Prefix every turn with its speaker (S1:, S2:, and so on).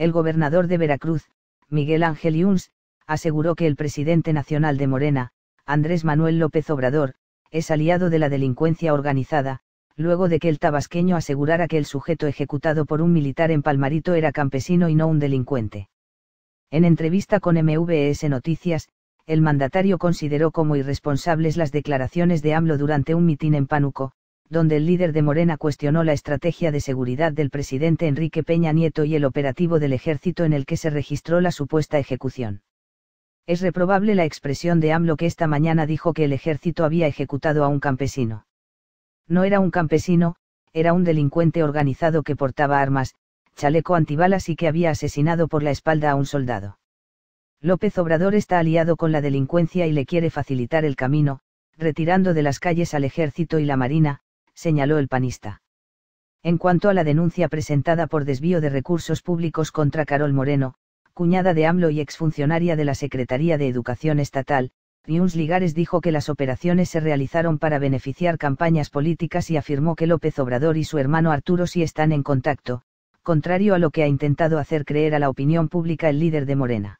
S1: El gobernador de Veracruz, Miguel Ángel Yunes, aseguró que el presidente nacional de Morena, Andrés Manuel López Obrador, es aliado de la delincuencia organizada, luego de que el tabasqueño asegurara que el sujeto ejecutado por un militar en Palmarito era campesino y no un delincuente. En entrevista con MVS Noticias, el mandatario consideró como irresponsables las declaraciones de AMLO durante un mitin en Pánuco, donde el líder de Morena cuestionó la estrategia de seguridad del presidente Enrique Peña Nieto y el operativo del ejército en el que se registró la supuesta ejecución. Es reprobable la expresión de AMLO que esta mañana dijo que el ejército había ejecutado a un campesino. No era un campesino, era un delincuente organizado que portaba armas, chaleco antibalas y que había asesinado por la espalda a un soldado. López Obrador está aliado con la delincuencia y le quiere facilitar el camino, retirando de las calles al ejército y la marina, señaló el panista. En cuanto a la denuncia presentada por desvío de recursos públicos contra Carol Moreno, cuñada de AMLO y exfuncionaria de la Secretaría de Educación Estatal, Riuns Ligares dijo que las operaciones se realizaron para beneficiar campañas políticas y afirmó que López Obrador y su hermano Arturo sí están en contacto, contrario a lo que ha intentado hacer creer a la opinión pública el líder de Morena.